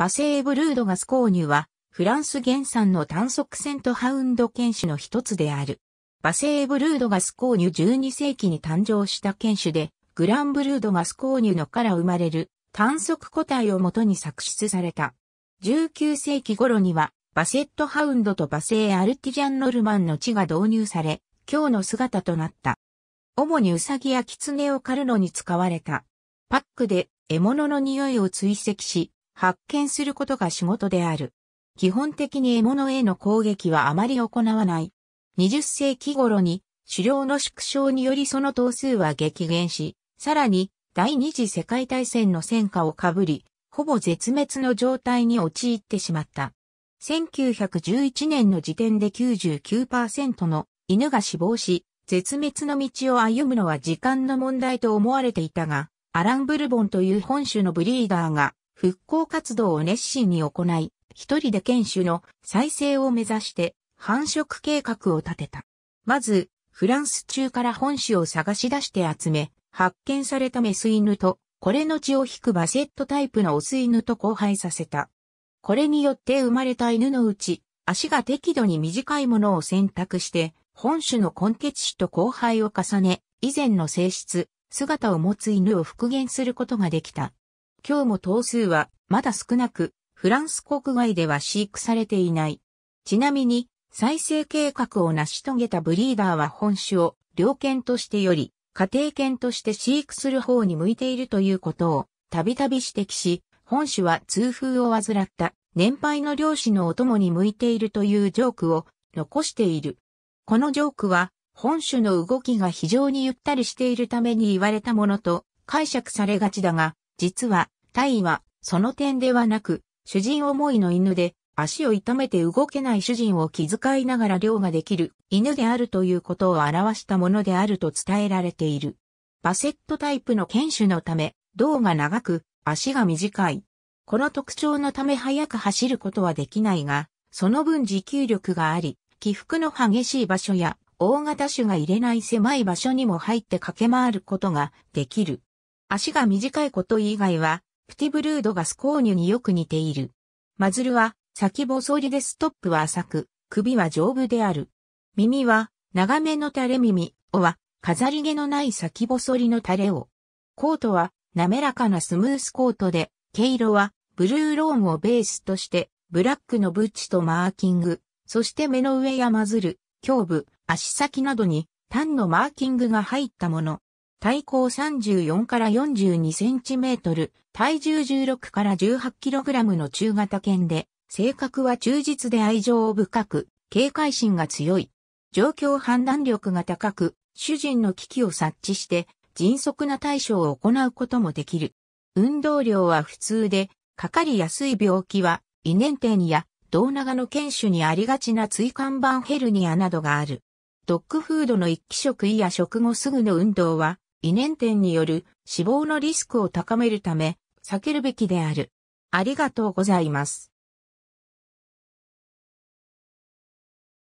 バセーブルードガス購入は、フランス原産の単側セントハウンド犬種の一つである。バセーブルードガス購入12世紀に誕生した犬種で、グランブルードガス購入のから生まれる単側個体をもとに作出された。19世紀頃には、バセットハウンドとバセーアルティジャンノルマンの地が導入され、今日の姿となった。主にウサギやキツネを狩るのに使われた。パックで獲物の匂いを追跡し、発見することが仕事である。基本的に獲物への攻撃はあまり行わない。20世紀頃に狩猟の縮小によりその頭数は激減し、さらに第二次世界大戦の戦火をかぶり、ほぼ絶滅の状態に陥ってしまった。1911年の時点で99%の犬が死亡し、絶滅の道を歩むのは時間の問題と思われていたが、アラン・ブルボンという本種のブリーダーが復興活動を熱心に行い、一人で県主の再生を目指して繁殖計画を立てた。まず、フランス中から本種を探し出して集め、発見されたメス犬と、これの血を引くバセットタイプのオス犬と交配させた。これによって生まれた犬のうち、足が適度に短いものを選択して、本種の根血種と交配を重ね、以前の性質、姿を持つ犬を復元することができた。今日も頭数はまだ少なく、フランス国外では飼育されていない。ちなみに、再生計画を成し遂げたブリーダーは本種を猟犬としてより、家庭犬として飼育する方に向いているということをたびたび指摘し、本種は痛風を患った年配の漁師のお供に向いているというジョークを残している。このジョークは本種の動きが非常にゆったりしているために言われたものと解釈されがちだが、実は、タイは、その点ではなく、主人思いの犬で、足を痛めて動けない主人を気遣いながら漁ができる犬であるということを表したものであると伝えられている。バセットタイプの犬種のため、胴が長く、足が短い。この特徴のため速く走ることはできないが、その分持久力があり、起伏の激しい場所や大型種が入れない狭い場所にも入って駆け回ることができる。足が短いこと以外は、プティブルードがスコーニュによく似ている。マズルは、先細りでストップは浅く、首は丈夫である。耳は、長めの垂れ耳、おは、飾り毛のない先細りの垂れを。コートは、滑らかなスムースコートで、毛色は、ブルーローンをベースとして、ブラックのブッチとマーキング、そして目の上やマズル、胸部、足先などに、ンのマーキングが入ったもの。体高34から42センチメートル、体重16から18キログラムの中型犬で、性格は忠実で愛情深く、警戒心が強い。状況判断力が高く、主人の危機を察知して、迅速な対処を行うこともできる。運動量は普通で、かかりやすい病気は、胃年点や、胴長の犬種にありがちな椎間板ヘルニアなどがある。ドッグフードの一気食いや食後すぐの運動は、胃粘点による死亡のリスクを高めるため避けるべきである。ありがとうございます。